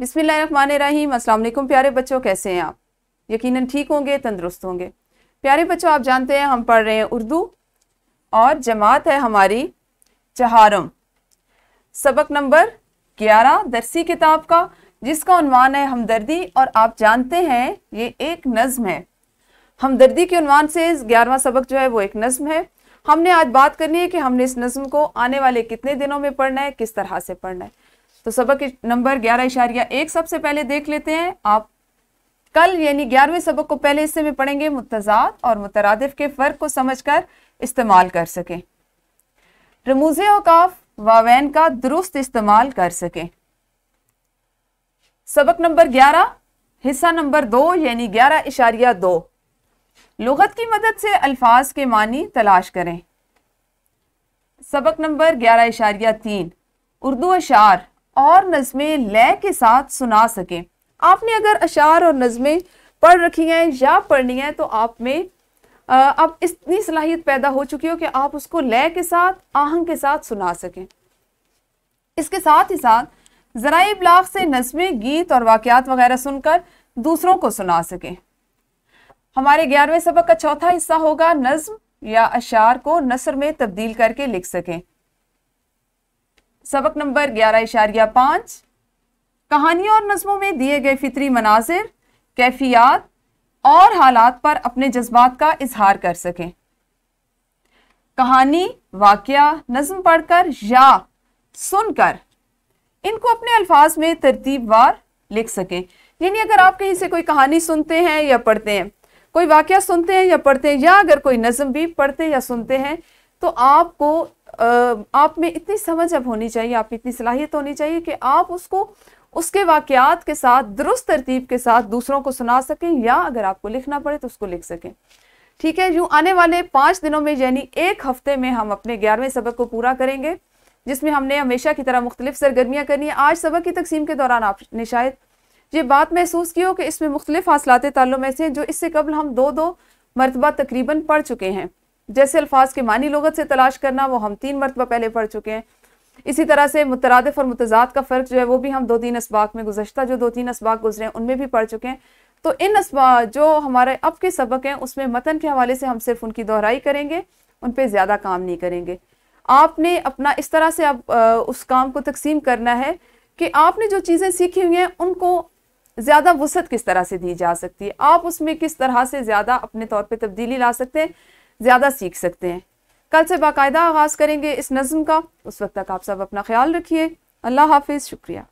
बिस्मिल्लाहिर्रहमानिर्रहीम अस्सलाम वालेकुम प्यारे बच्चों कैसे हैं आप यकीनन ठीक होंगे तंदुरुस्त होंगे प्यारे बच्चों आप जानते हैं हम पढ़ रहे हैं उर्दू और जमात है हमारी चहारम सबक नंबर ग्यारह दरसी किताब का जिसका उनवान है हमदर्दी और आप जानते हैं ये एक नज़म है हमदर्दी के उनवान से ग्यारहवा सबक जो है वो एक नज़म है हमने आज बात करनी है कि हमने इस नज़म को आने वाले कितने दिनों में पढ़ना है किस तरह से पढ़ना है तो सबक नंबर ग्यारह इशारिया एक सबसे पहले देख लेते हैं आप कल यानी ग्यारहवें सबक को पहले हिस्से में पढ़ेंगे मुतजाद और मुतरद के फ़र्क को समझ कर इस्तेमाल कर सकें रमूज अवकाफ वावैन का दुरुस्त इस्तेमाल कर सकें सबक नंबर ग्यारह हिस्सा नंबर दो यानी ग्यारह इशारिया दो लगत की मदद से अल्फाज के मानी तलाश करें सबक नंबर ग्यारह इशारिया तीन उर्दू अशार और नज़में लय के साथ सुना सकें आपने अगर अशार और नज़में पढ़ रखी हैं या पढ़नी है तो आप में अब इतनी सलाहियत पैदा हो चुकी हो कि आप उसको लय के साथ आहंग के साथ सुना सकें इसके साथ ही साथ ज़रा ब्लाग से नज़में गीत और वाक़ात वगैरह सुनकर दूसरों को सुना सकें हमारे ग्यारहवें सबक का चौथा हिस्सा होगा नज़म या अशार को नसर में तब्दील करके लिख सकें सबक नंबर ग्यारह इशारिया पाँच कहानियों और नज़मों में दिए गए फितरी मनाजिर कैफियात और हालात पर अपने जज्बात का इजहार कर सकें कहानी वाक्य नज़म पढ़कर या सुनकर इनको अपने अल्फाज में तरतीब वार लिख सकें यानी अगर आप कहीं से कोई कहानी सुनते हैं या पढ़ते हैं कोई वाक्य सुनते हैं या पढ़ते हैं या अगर कोई नज़म भी पढ़ते या सुनते हैं तो आपको आप में इतनी समझ अब होनी चाहिए आप में इतनी सलाहियत होनी चाहिए कि आप उसको उसके वाक़ात के साथ दुरुस्त तरतीब के साथ दूसरों को सुना सकें या अगर आपको लिखना पड़े तो उसको लिख सकें ठीक है यूँ आने वाले पाँच दिनों में यानी एक हफ्ते में हम अपने ग्यारहवें सबक को पूरा करेंगे जिसमें हमने हमेशा की तरह मुख्तलिफ सरगर्मियाँ करनी है आज सबक की तकसीम के दौरान आपने शायद ये बात महसूस की हो कि इसमें मुख्तलिफ हासिलते ताल्लुम ऐसे हैं जो इससे कबल हम दो दो मरतबा तकरीबन पढ़ चुके हैं जैसे अल्फाज के मानी लगत से तलाश करना वो हम तीन मरतबा पहले पढ़ चुके हैं इसी तरह से मुतरदफ़ और मुतजाद का फ़र्क जो है वो भी हम दो तीन इसबाक में गुजशत जो दो तीन इसबाक गुजरे हैं उनमें भी पढ़ चुके हैं तो इन इसबा जो हमारे अब के सबक हैं उसमें मतन के हवाले से हम सिर्फ उनकी दोहराई करेंगे उन पर ज़्यादा काम नहीं करेंगे आपने अपना इस तरह से अब उस काम को तकसीम करना है कि आपने जो चीज़ें सीखी हुई हैं उनको ज़्यादा वसत किस तरह से दी जा सकती है आप उसमें किस तरह से ज़्यादा अपने तौर पर तब्दीली ला सकते हैं ज़्यादा सीख सकते हैं कल से बाकायदा आगाज़ करेंगे इस नज़म का उस वक्त तक आप सब अपना ख्याल रखिए अल्लाह हाफिज़ शुक्रिया